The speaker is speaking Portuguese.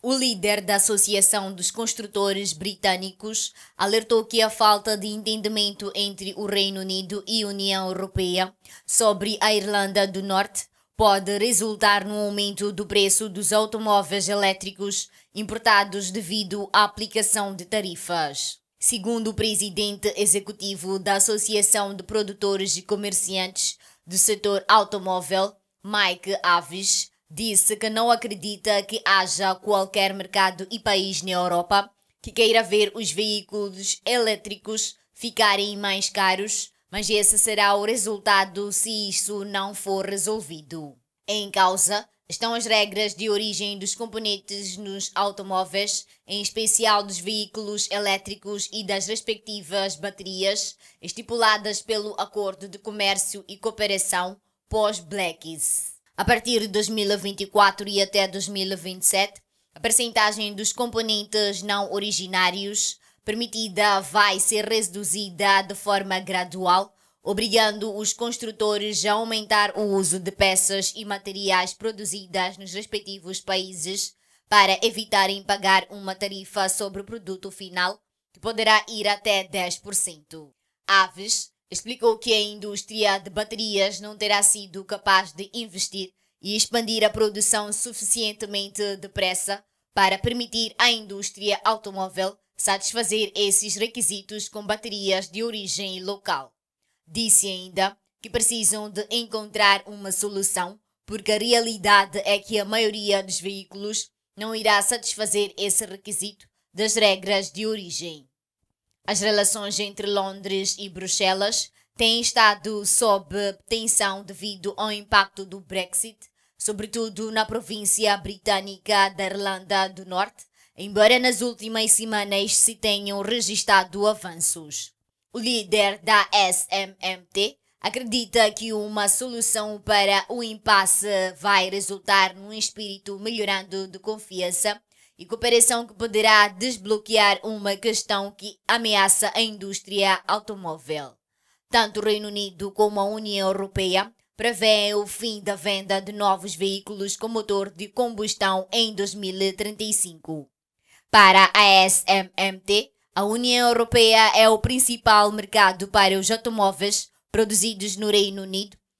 O líder da Associação dos Construtores Britânicos alertou que a falta de entendimento entre o Reino Unido e a União Europeia sobre a Irlanda do Norte pode resultar no aumento do preço dos automóveis elétricos importados devido à aplicação de tarifas. Segundo o presidente executivo da Associação de Produtores e Comerciantes do Setor Automóvel, Mike Aves, disse que não acredita que haja qualquer mercado e país na Europa que queira ver os veículos elétricos ficarem mais caros, mas esse será o resultado se isso não for resolvido. Em causa estão as regras de origem dos componentes nos automóveis, em especial dos veículos elétricos e das respectivas baterias, estipuladas pelo Acordo de Comércio e Cooperação pós-Blackies. A partir de 2024 e até 2027, a percentagem dos componentes não originários permitida vai ser reduzida de forma gradual, obrigando os construtores a aumentar o uso de peças e materiais produzidas nos respectivos países para evitarem pagar uma tarifa sobre o produto final, que poderá ir até 10%. Aves, Explicou que a indústria de baterias não terá sido capaz de investir e expandir a produção suficientemente depressa para permitir à indústria automóvel satisfazer esses requisitos com baterias de origem local. Disse ainda que precisam de encontrar uma solução, porque a realidade é que a maioria dos veículos não irá satisfazer esse requisito das regras de origem. As relações entre Londres e Bruxelas têm estado sob tensão devido ao impacto do Brexit, sobretudo na província britânica da Irlanda do Norte, embora nas últimas semanas se tenham registrado avanços. O líder da SMMT acredita que uma solução para o impasse vai resultar num espírito melhorando de confiança e cooperação que poderá desbloquear uma questão que ameaça a indústria automóvel. Tanto o Reino Unido como a União Europeia prevêem o fim da venda de novos veículos com motor de combustão em 2035. Para a SMMT, a União Europeia é o principal mercado para os automóveis produzidos no Reino Unido